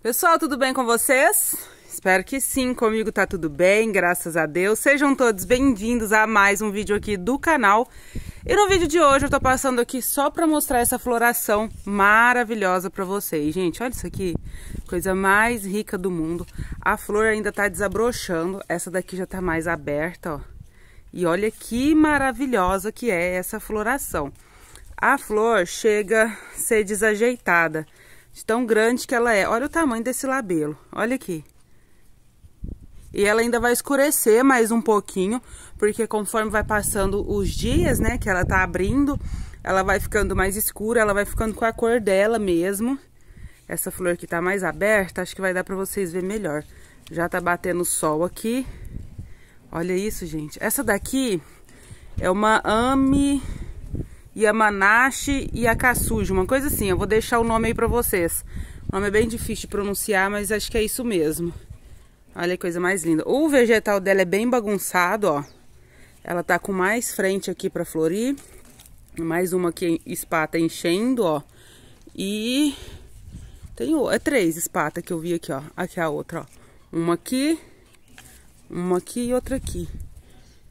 Pessoal, tudo bem com vocês? Espero que sim, comigo tá tudo bem, graças a Deus. Sejam todos bem-vindos a mais um vídeo aqui do canal. E no vídeo de hoje eu tô passando aqui só pra mostrar essa floração maravilhosa pra vocês. Gente, olha isso aqui, coisa mais rica do mundo. A flor ainda tá desabrochando, essa daqui já tá mais aberta, ó. E olha que maravilhosa que é essa floração. A flor chega a ser desajeitada. De tão grande que ela é. Olha o tamanho desse labelo. Olha aqui. E ela ainda vai escurecer mais um pouquinho, porque conforme vai passando os dias, né, que ela tá abrindo, ela vai ficando mais escura, ela vai ficando com a cor dela mesmo. Essa flor que tá mais aberta, acho que vai dar pra vocês ver melhor. Já tá batendo sol aqui. Olha isso, gente. Essa daqui é uma Ami... Yamanashi Yakasuji, uma coisa assim. Eu vou deixar o nome aí pra vocês. O nome é bem difícil de pronunciar, mas acho que é isso mesmo. Olha que coisa mais linda. O vegetal dela é bem bagunçado, ó. Ela tá com mais frente aqui pra florir. Mais uma aqui espata enchendo, ó. E tem é três espata que eu vi aqui, ó. Aqui é a outra, ó. Uma aqui, uma aqui e outra aqui.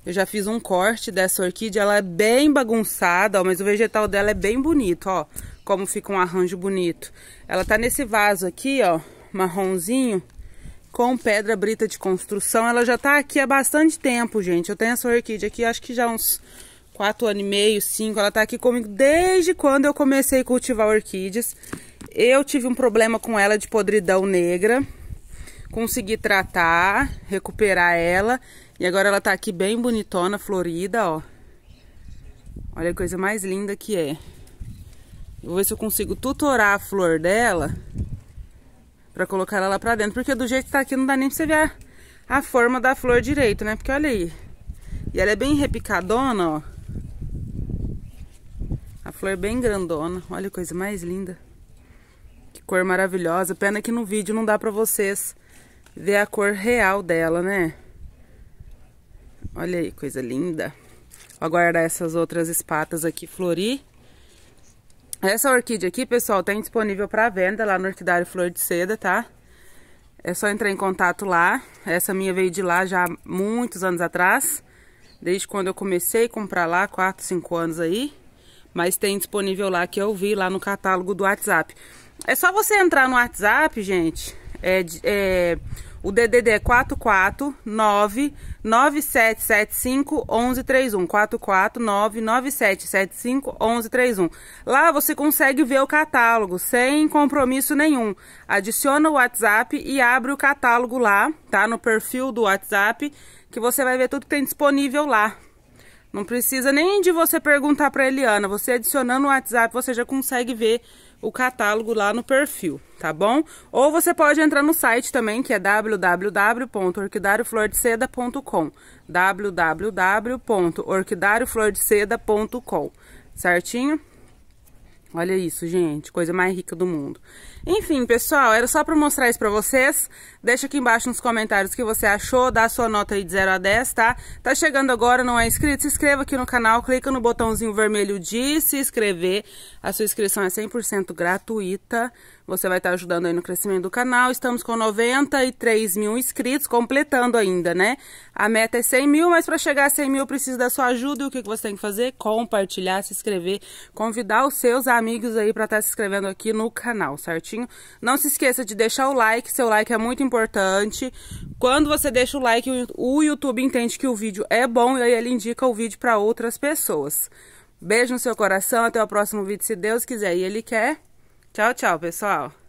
Eu já fiz um corte dessa orquídea, ela é bem bagunçada, ó, mas o vegetal dela é bem bonito, ó. Como fica um arranjo bonito. Ela tá nesse vaso aqui, ó, marronzinho, com pedra brita de construção. Ela já tá aqui há bastante tempo, gente. Eu tenho essa orquídea aqui, acho que já uns 4 anos e meio, 5. Ela tá aqui comigo desde quando eu comecei a cultivar orquídeas. Eu tive um problema com ela de podridão negra. Consegui tratar, recuperar ela e agora ela tá aqui bem bonitona, florida, ó. Olha a coisa mais linda que é. Eu vou ver se eu consigo tutorar a flor dela pra colocar ela lá pra dentro. Porque do jeito que tá aqui não dá nem pra você ver a, a forma da flor direito, né? Porque olha aí. E ela é bem repicadona, ó. A flor é bem grandona. Olha a coisa mais linda. Que cor maravilhosa. Pena que no vídeo não dá pra vocês ver a cor real dela, né? Olha aí, coisa linda. Vou aguardar essas outras espatas aqui florir. Essa orquídea aqui, pessoal, tem disponível para venda lá no Orquidário Flor de Seda, tá? É só entrar em contato lá. Essa minha veio de lá já há muitos anos atrás. Desde quando eu comecei a comprar lá, 4, 5 anos aí. Mas tem disponível lá que eu vi lá no catálogo do WhatsApp. É só você entrar no WhatsApp, gente, é, é, o DDD é 449 9775 1131. 449 9775 1131. Lá você consegue ver o catálogo sem compromisso nenhum. Adiciona o WhatsApp e abre o catálogo lá, tá? No perfil do WhatsApp, que você vai ver tudo que tem disponível lá. Não precisa nem de você perguntar para Eliana. Você adicionando o WhatsApp, você já consegue ver o catálogo lá no perfil, tá bom? Ou você pode entrar no site também, que é www.orquidarioflordeceda.com www.orquidarioflordeceda.com Certinho? Olha isso, gente, coisa mais rica do mundo. Enfim, pessoal, era só para mostrar isso para vocês. Deixa aqui embaixo nos comentários o que você achou, dá a sua nota aí de 0 a 10, tá? Tá chegando agora, não é inscrito? Se inscreva aqui no canal, clica no botãozinho vermelho de se inscrever. A sua inscrição é 100% gratuita. Você vai estar tá ajudando aí no crescimento do canal. Estamos com 93 mil inscritos, completando ainda, né? A meta é 100 mil, mas para chegar a 100 mil eu preciso da sua ajuda. E o que, que você tem que fazer? Compartilhar, se inscrever, convidar os seus amigos amigos aí para estar tá se inscrevendo aqui no canal, certinho? Não se esqueça de deixar o like, seu like é muito importante. Quando você deixa o like, o YouTube entende que o vídeo é bom e aí ele indica o vídeo para outras pessoas. Beijo no seu coração, até o próximo vídeo, se Deus quiser e Ele quer. Tchau, tchau, pessoal!